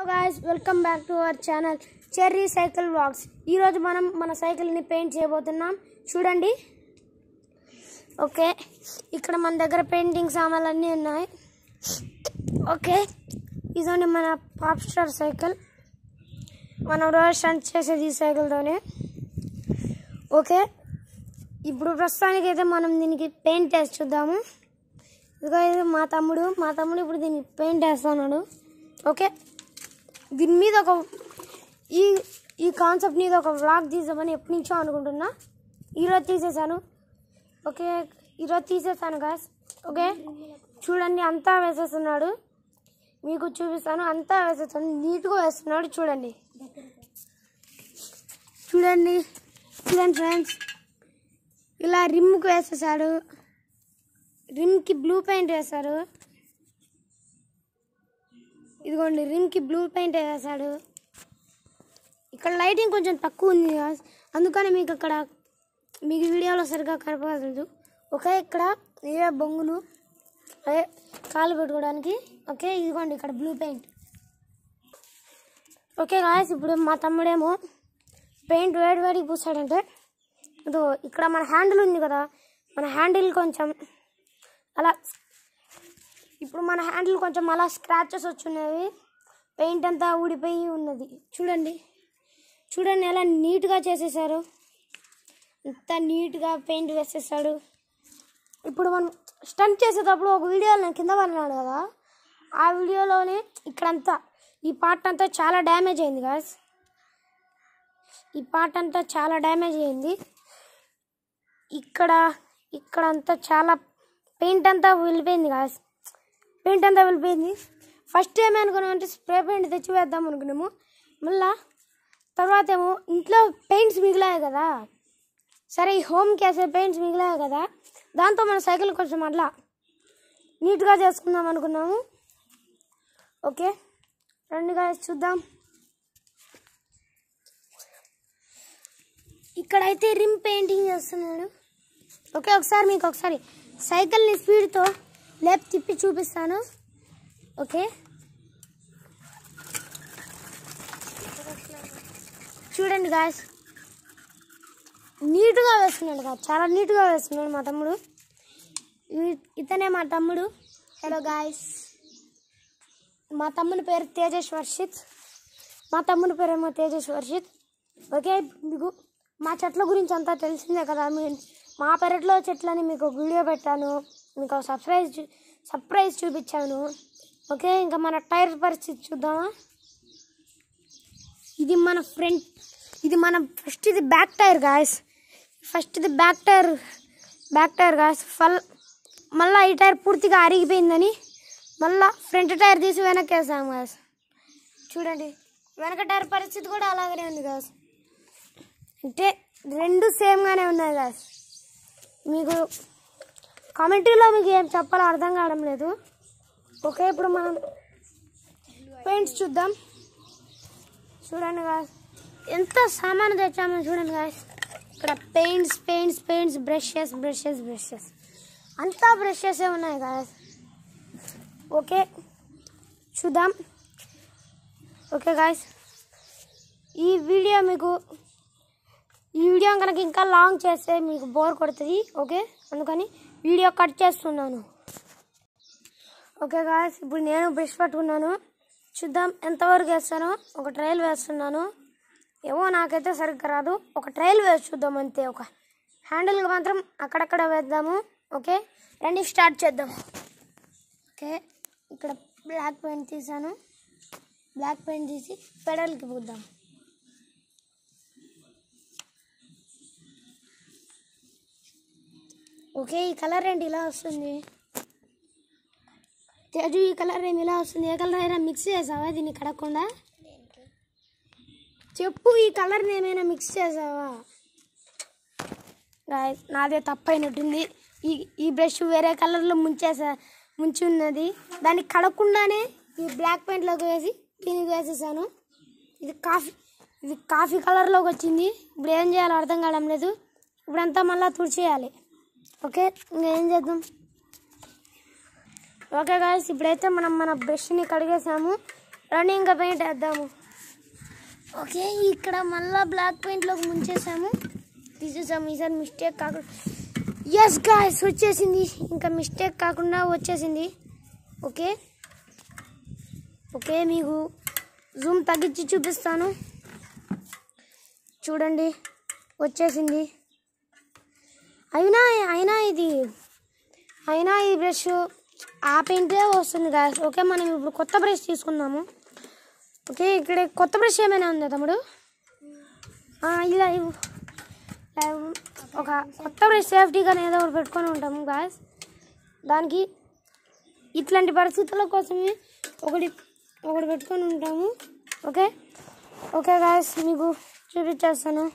hello guys welcome back to our channel Cherry cycle walks ఈరోజు మనం మన సైకిల్ని paint చేయబోతున్నాం చూడండి ఓకే ఇక్కడ మన దగ్గర పెయింటింగ్ సామాన్లన్నీ ఉన్నాయి ఓకే ఇదండి మన పాప్ స్టార్ సైకిల్ మనం రోజు స్టంట్ చేసేది ఈ సైకిల్తోనే ఓకే ఇప్పుడు ప్రస్తుతానికి అయితే మనం దీనికి పెయింట్ వేసి చూద్దాము ఇదిగో మా తమ్ముడు మా తమ్ముడు ఇప్పుడు దీనికి పెయింట్ వేస్తున్నాడు ఓకే దీని మీద ఒక ఈ ఈ కాన్సెప్ట్ మీద ఒక వ్లాగ్ తీసామని ఎప్పటి నుంచో అనుకుంటున్నా ఈరోజు తీసేసాను ఓకే ఈరోజు తీసేసాను గాయస్ ఓకే చూడండి అంతా వేసేస్తున్నాడు మీకు చూపిస్తాను అంతా వేసేస్తాను నీట్గా వేస్తున్నాడు చూడండి చూడండి చూడండి ఫ్రెండ్స్ ఇలా రిమ్కి వేసేసాడు రిమ్కి బ్లూ పెయింట్ వేశారు ఇదిగోండి రిమ్కి బ్లూ పెయింట్ వేసాడు ఇక్కడ లైటింగ్ కొంచెం తక్కువ ఉంది అందుకని మీకు అక్కడ మీకు వీడియోలో సరిగ్గా కనపడలేదు ఒకే ఇక్కడ ఏ బొంగులు అదే కాలు పెట్టుకోవడానికి ఓకే ఇదిగోండి ఇక్కడ బ్లూ పెయింట్ ఓకే కాయస్ ఇప్పుడు మా తమ్ముడేమో పెయింట్ వేడి వేడికి పూసాడంటే ఇదో ఇక్కడ మన హ్యాండిల్ ఉంది కదా మన హ్యాండిల్ కొంచెం అలా ఇప్పుడు మన హ్యాండిల్ కొంచెం అలా స్క్రాచెస్ వచ్చినవి పెయింట్ అంతా ఊడిపోయి ఉన్నది చూడండి చూడండి ఎలా నీట్గా చేసేసారు అంత నీట్గా పెయింట్ వేసేసాడు ఇప్పుడు మనం స్టంట్ చేసేటప్పుడు ఒక వీడియోలో నేను కింద పడినాడు కదా ఆ వీడియోలోనే ఇక్కడంతా ఈ పార్ట్ అంతా చాలా డ్యామేజ్ అయింది కాస్ ఈ పార్ట్ అంతా చాలా డ్యామేజ్ అయింది ఇక్కడ ఇక్కడంతా చాలా పెయింట్ అంతా వెళ్ళిపోయింది గాయస్ పెయింట్ అంతా వెళ్ళిపోయింది ఫస్ట్ టైం అనుకున్నాము అంటే స్ప్రే పెయింట్ తెచ్చి వేద్దాం అనుకున్నాము మళ్ళా తర్వాత ఏమో ఇంట్లో పెయింట్స్ మిగిలాయి కదా సరే ఈ హోమ్ కేసే పెయింట్స్ మిగిలాయి కదా దాంతో మన సైకిల్ కొంచెం అట్లా నీట్గా చేసుకుందాం అనుకున్నాము ఓకే రెండు గాయస్ చూద్దాం ఇక్కడైతే రిమ్ పెయింటింగ్ చేస్తున్నాడు ఓకే ఒకసారి మీకు ఒకసారి సైకిల్ని స్పీడ్తో లేపు తిప్పి చూపిస్తాను ఓకే చూడండి గాయస్ నీట్గా వేస్తున్నాడు గాయస్ చాలా నీట్గా వేస్తున్నాడు మా తమ్ముడు ఇతనే మా తమ్ముడు హలో గాయస్ మా తమ్ముని పేరు తేజస్ వర్షిత్ మా తమ్ముని పేరేమో తేజస్ వర్షిత్ ఓకే మీకు మా చెట్ల గురించి అంతా తెలిసిందే కదా మీ మా పెరట్లో చెట్లని మీకు వీడియో పెట్టాను మీకు సర్ప్రైజ్ సర్ప్రైజ్ చూపించాను ఓకే ఇంకా మన టైర్ పరిస్థితి చూద్దామా ఇది మన ఫ్రంట్ ఇది మన ఫస్ట్ ఇది బ్యాక్ టైర్ గాయస్ ఫస్ట్ ఇది back tyre back tyre guys ఫల్ మళ్ళీ ఈ టైర్ పూర్తిగా అరిగిపోయిందని మళ్ళీ ఫ్రంట్ టైర్ తీసి వేసాం గాయస్ చూడండి వెనక టైర్ పరిస్థితి కూడా అలాగనే ఉంది గాస్ అంటే రెండు సేమ్గానే ఉన్నాయి గాస్ మీకు కమిటీలో మీకు ఏం చెప్పాలో అర్థం కావడం లేదు ఓకే ఇప్పుడు మనం పెయింట్స్ చూద్దాం చూడండి గాయస్ ఎంత సామాను తెచ్చామో చూడండి గాయస్ ఇక్కడ paints paints paints brushes brushes brushes అంతా బ్రషెసే ఉన్నాయి గాయస్ ఓకే చూద్దాం ఓకే గాయస్ ఈ వీడియో మీకు ఈ వీడియో కనుక ఇంకా లాంగ్ చేస్తే మీకు బోర్ కొడుతుంది ఓకే అందుకని వీడియో కట్ చేస్తున్నాను ఓకే గాయస్ ఇప్పుడు నేను బ్రష్ పట్టుకున్నాను చూద్దాం ఎంతవరకు వేస్తానో ఒక ట్రయల్ వేస్తున్నాను ఏమో నాకైతే సరిగ్గా రాదు ఒక ట్రయల్ వేసి చూద్దాం అంతే ఒక హ్యాండిల్కి మాత్రం అక్కడక్కడ వేద్దాము ఓకే రండి స్టార్ట్ చేద్దాం ఓకే ఇక్కడ బ్లాక్ పెయింట్ తీసాను బ్లాక్ పెయింట్ తీసి పెడల్కి పోద్దాం ఓకే ఈ కలర్ ఏంటి ఇలా వస్తుంది తేజు ఈ కలర్ ఏమి ఇలా వస్తుంది ఏ కలర్ అయినా మిక్స్ చేసావా దీన్ని కడగకుండా చెప్పు ఈ కలర్ని ఏమైనా మిక్స్ చేసావా నాదే తప్పైనట్టుంది ఈ ఈ బ్రష్ వేరే కలర్లో ముంచేసా ముంచి ఉన్నది దాన్ని కడగకుండానే ఈ బ్లాక్ పెయింట్లోకి వేసి దీనికి వేసేసాను ఇది కాఫీ ఇది కాఫీ కలర్లోకి వచ్చింది ఇప్పుడు ఏం చేయాలో అర్థం కావడం లేదు ఇప్పుడంతా మళ్ళీ తుడిచేయాలి ఓకే ఇంకేం చేద్దాం ఓకే గాయస్ ఇప్పుడైతే మనం మన బ్రష్ని కడిగేసాము రండి ఇంకా పెయింట్ వేద్దాము ఓకే ఇక్కడ మళ్ళీ బ్లాక్ పెయింట్లోకి ముంచేసాము తీసేసాము ఈసారి మిస్టేక్ కాకుండా ఎస్ గాయస్ వచ్చేసింది ఇంకా మిస్టేక్ కాకుండా వచ్చేసింది ఓకే ఓకే మీకు జూమ్ తగ్గించి చూపిస్తాను చూడండి వచ్చేసింది అయినా అయినా ఇది అయినా ఈ బ్రష్ ఆ పెయింటే వస్తుంది గ్యాస్ ఓకే మనం ఇప్పుడు కొత్త బ్రష్ తీసుకుందాము ఓకే ఇక్కడ కొత్త బ్రష్ ఏమైనా ఉందా తమ్ముడు ఇలా ఒక కొత్త బ్రష్ సేఫ్టీగా ఏదో ఒకటి పెట్టుకొని ఉంటాము గ్యాస్ దానికి ఇట్లాంటి పరిస్థితుల కోసమే ఒకటి ఒకటి పెట్టుకొని ఉంటాము ఓకే ఓకే గ్యాస్ మీకు చూపించేస్తాను